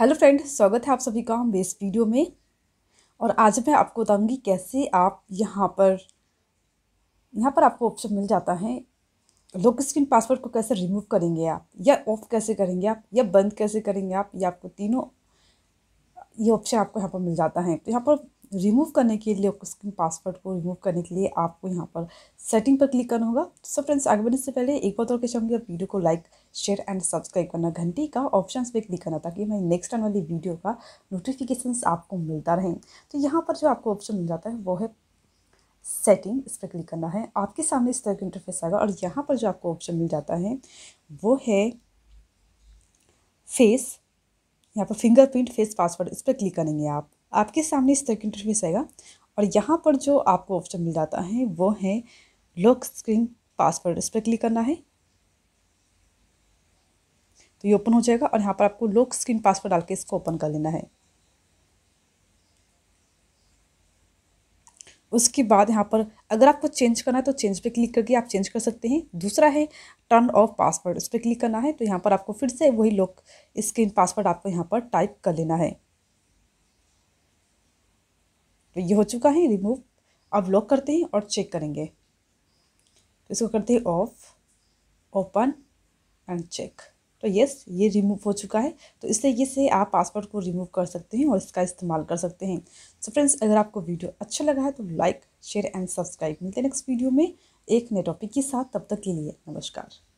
hello friend स्वागत है आप सभी का हम बेस वीडियो में और आज मैं आपको बताऊंगी कैसे आप यहाँ पर यहाँ पर आपको ऑप्शन मिल जाता है लॉक स्क्रीन पासवर्ड को कैसे रिमूव करेंगे आप या ऑफ कैसे करेंगे आप या बंद कैसे करेंगे आप या आपको तीनों ये ऑप्शन आपको यहाँ पर मिल जाता है तो यहाँ पर रिमूव करने के लिए आपको स्क्रीन पासवर्ड को रिमूव करने के लिए आपको यहाँ पर सेटिंग पर क्लिक करना होगा सो सब फ्रेंड्स आगे बढ़ने से पहले एक बार और कैसे चाहूँगी आप वीडियो को लाइक शेयर एंड सब्सक्राइब करना घंटी का ऑप्शन पे क्लिक करना ताकि हमारी नेक्स्ट आने वाली वीडियो का नोटिफिकेशन आपको मिलता रहे तो यहाँ पर जो आपको ऑप्शन मिल जाता है वो है सेटिंग इस पर क्लिक करना है आपके सामने इस तरह का इंटरफेस आएगा और यहाँ पर जो आपको ऑप्शन मिल जाता है वो है फेस यहाँ पर फिंगरप्रिंट फेस पासवर्ड इस पर क्लिक करेंगे आप आपके सामने इस तरह का इंटरफेस आएगा और यहाँ पर जो आपको ऑप्शन मिल जाता है वो है लॉक स्क्रीन पासवर्ड इस पर क्लिक करना है तो ये ओपन हो जाएगा और यहाँ पर आपको लॉक स्क्रीन पासवर्ड डाल के इसको ओपन कर लेना है उसके बाद यहाँ पर अगर आपको चेंज करना है तो चेंज पे क्लिक करके आप चेंज कर सकते हैं दूसरा है टर्न ऑफ पासवर्ड उस पर क्लिक करना है तो यहाँ पर आपको फिर से वही लॉक स्क्रीन पासवर्ड आपको यहाँ पर टाइप कर लेना है तो ये हो चुका है रिमूव अब लॉक करते हैं और चेक करेंगे तो इसको करते हैं ऑफ ओपन एंड चेक तो यस ये रिमूव हो चुका है तो इस तरीके से आप पासवर्ड को रिमूव कर सकते हैं और इसका इस्तेमाल कर सकते हैं सो so फ्रेंड्स अगर आपको वीडियो अच्छा लगा है तो लाइक शेयर एंड सब्सक्राइब मिलते हैं नेक्स्ट वीडियो में एक नए टॉपिक के साथ तब तक के लिए नमस्कार